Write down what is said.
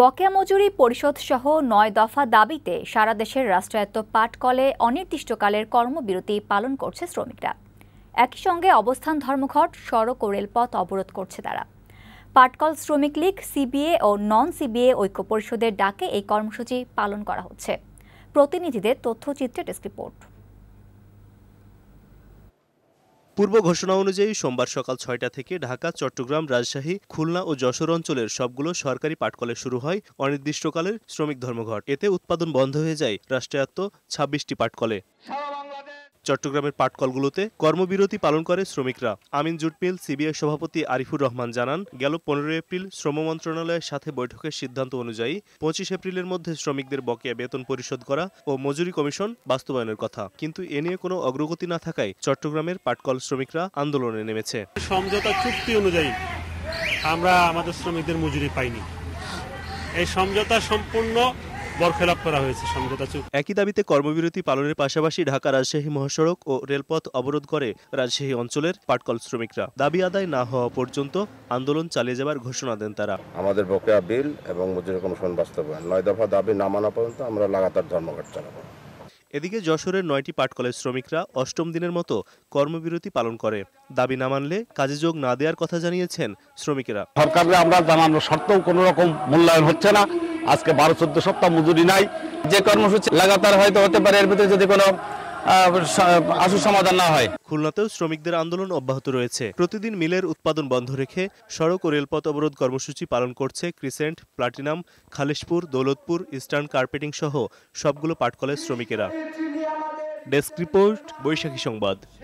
বকেয়া মজুরি পরিশোধ সহ নয় দফা দাবিতে সারা দেশের রাষ্ট্রায়ত্ত পাটকলে অনির্দিষ্টকালের কর্মবিরতি পালন করছে শ্রমিকরা একই সঙ্গে অবস্থান ধর্মঘট সড়ক ও রেলপথ অবরোধ করছে তারা পাটকল শ্রমিক লীগ সিবিএ ও নন সিবিএ ঐক্য পরিষদের ডাকে এই কর্মসূচি পালন করা হচ্ছে প্রতিনিধিদের তথ্যচিত্রে ডেস্ক রিপোর্ট পূর্ব ঘোষণা অনুযায়ী সোমবার সকাল ছয়টা থেকে ঢাকা চট্টগ্রাম রাজশাহী খুলনা ও যশোর অঞ্চলের সবগুলো সরকারি পাটকলে শুরু হয় অনির্দিষ্টকালের শ্রমিক ধর্মঘট এতে উৎপাদন বন্ধ হয়ে যায় রাষ্ট্রায়ত্ত ছাব্বিশটি পাটকলে চট্টগ্রামের পাটকলগুলোতে কর্মবিরতি পালন করে শ্রমিকরা আমিন জুটমিল সিবিআই সভাপতি আরিফুর রহমান জানান গেল পনেরো এপ্রিল শ্রম মন্ত্রণালয়ের সাথে বৈঠকের সিদ্ধান্ত অনুযায়ী পঁচিশ এপ্রিলের মধ্যে শ্রমিকদের বকেয়া বেতন পরিশোধ করা ও মজুরি কমিশন বাস্তবায়নের কথা কিন্তু এ নিয়ে কোনো অগ্রগতি না থাকায় চট্টগ্রামের পাটকল শ্রমিকরা আন্দোলনে নেমেছে সমঝোতা চুক্তি অনুযায়ী আমরা আমাদের শ্রমিকদের মজুরি পাইনি এই সমঝোতা সম্পূর্ণ বরখেলাপ করা হয়েছে সমঝোতা চুক্তি একই দাবিতে কর্মবিরতি পালনের পাশাপাশি ঢাকা রাজশাহী মহাসড়ক ও রেলপথ অবরোধ করে রাজশাহী অঞ্চলের পাটকল শ্রমিকরা দাবি আদায় না হওয়া পর্যন্ত আন্দোলন চালিয়ে যাবার ঘোষণা দেন তারা আমাদের বকেয়া বিল এবং মজুরি কমিশন বাস্তবায়ন নয় দফা দাবি না মানা পর্যন্ত আমরা লাগাতার ধর্মঘট চালাবো এদিকে যশোরের নয়টি পাটকলের শ্রমিকরা অষ্টম দিনের মতো কর্মবিরতি পালন করে দাবি না মানলে কাজে যোগ না দেওয়ার কথা জানিয়েছেন শ্রমিকেরা সরকারকে আমরা জানানোর সত্ত্বেও কোনো রকম মূল্যায়ন হচ্ছে না আজকে বারো চোদ্দ সপ্তাহ মজুরি নাই যে কর্মসূচি লাগাতার হয়তো হতে পারে এর ভিতরে যদি কোনো আশু সমাধান না হয় খুলনাতেও শ্রমিকদের আন্দোলন অব্যাহত রয়েছে প্রতিদিন মিলের উৎপাদন বন্ধ রেখে সড়ক ও রেলপথ অবরোধ কর্মসূচি পালন করছে Crescent Platinum Khalishpur Daulatpur Eastern Carpeting সহ সবগুলো পাটকলের শ্রমিকেরা ডেস্ক রিপোর্ট বৈশাখী সংবাদ